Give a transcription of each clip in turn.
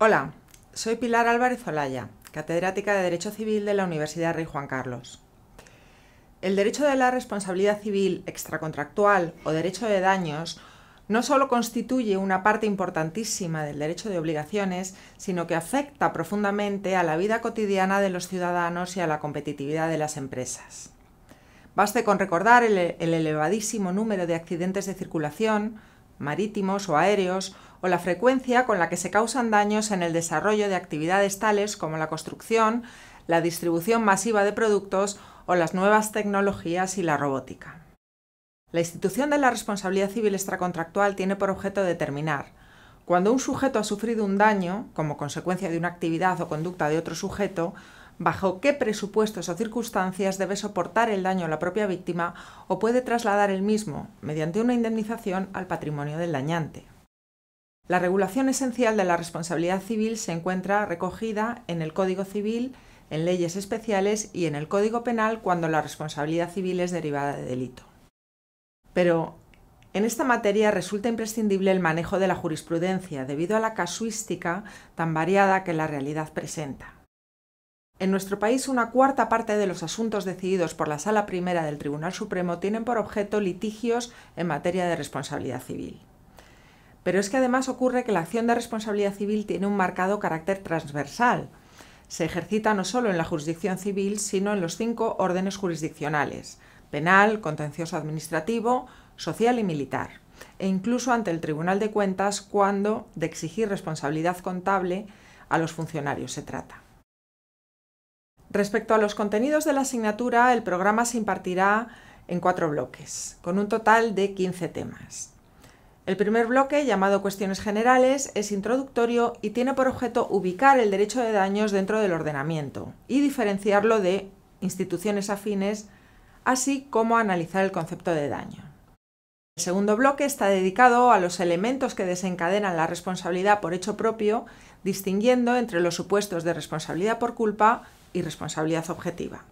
Hola, soy Pilar Álvarez Olaya, catedrática de Derecho Civil de la Universidad Rey Juan Carlos. El derecho de la responsabilidad civil extracontractual o derecho de daños no solo constituye una parte importantísima del derecho de obligaciones, sino que afecta profundamente a la vida cotidiana de los ciudadanos y a la competitividad de las empresas. Baste con recordar el elevadísimo número de accidentes de circulación, marítimos o aéreos, o la frecuencia con la que se causan daños en el desarrollo de actividades tales como la construcción, la distribución masiva de productos o las nuevas tecnologías y la robótica. La institución de la responsabilidad civil extracontractual tiene por objeto determinar cuando un sujeto ha sufrido un daño como consecuencia de una actividad o conducta de otro sujeto, bajo qué presupuestos o circunstancias debe soportar el daño a la propia víctima o puede trasladar el mismo, mediante una indemnización, al patrimonio del dañante. La regulación esencial de la responsabilidad civil se encuentra recogida en el Código Civil, en leyes especiales y en el Código Penal cuando la responsabilidad civil es derivada de delito. Pero, en esta materia resulta imprescindible el manejo de la jurisprudencia debido a la casuística tan variada que la realidad presenta. En nuestro país, una cuarta parte de los asuntos decididos por la Sala Primera del Tribunal Supremo tienen por objeto litigios en materia de responsabilidad civil. Pero es que además ocurre que la acción de responsabilidad civil tiene un marcado carácter transversal. Se ejercita no solo en la jurisdicción civil, sino en los cinco órdenes jurisdiccionales, penal, contencioso administrativo, social y militar, e incluso ante el Tribunal de Cuentas cuando de exigir responsabilidad contable a los funcionarios se trata. Respecto a los contenidos de la asignatura, el programa se impartirá en cuatro bloques, con un total de 15 temas. El primer bloque, llamado Cuestiones Generales, es introductorio y tiene por objeto ubicar el derecho de daños dentro del ordenamiento y diferenciarlo de instituciones afines, así como analizar el concepto de daño. El segundo bloque está dedicado a los elementos que desencadenan la responsabilidad por hecho propio, distinguiendo entre los supuestos de responsabilidad por culpa y responsabilidad objetiva.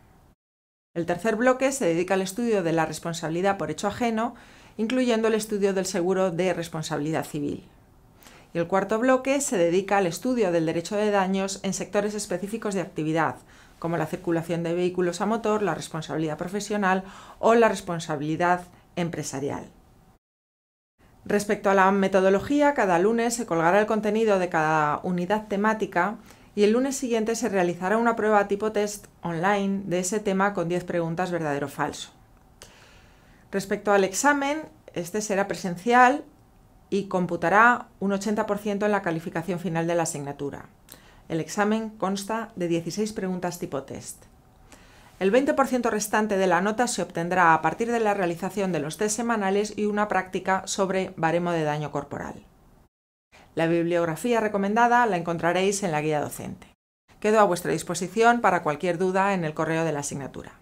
El tercer bloque se dedica al estudio de la responsabilidad por hecho ajeno, incluyendo el estudio del seguro de responsabilidad civil. Y el cuarto bloque se dedica al estudio del derecho de daños en sectores específicos de actividad, como la circulación de vehículos a motor, la responsabilidad profesional o la responsabilidad empresarial. Respecto a la metodología, cada lunes se colgará el contenido de cada unidad temática y el lunes siguiente se realizará una prueba tipo test online de ese tema con 10 preguntas verdadero o falso. Respecto al examen, este será presencial y computará un 80% en la calificación final de la asignatura. El examen consta de 16 preguntas tipo test. El 20% restante de la nota se obtendrá a partir de la realización de los test semanales y una práctica sobre baremo de daño corporal. La bibliografía recomendada la encontraréis en la guía docente. Quedo a vuestra disposición para cualquier duda en el correo de la asignatura.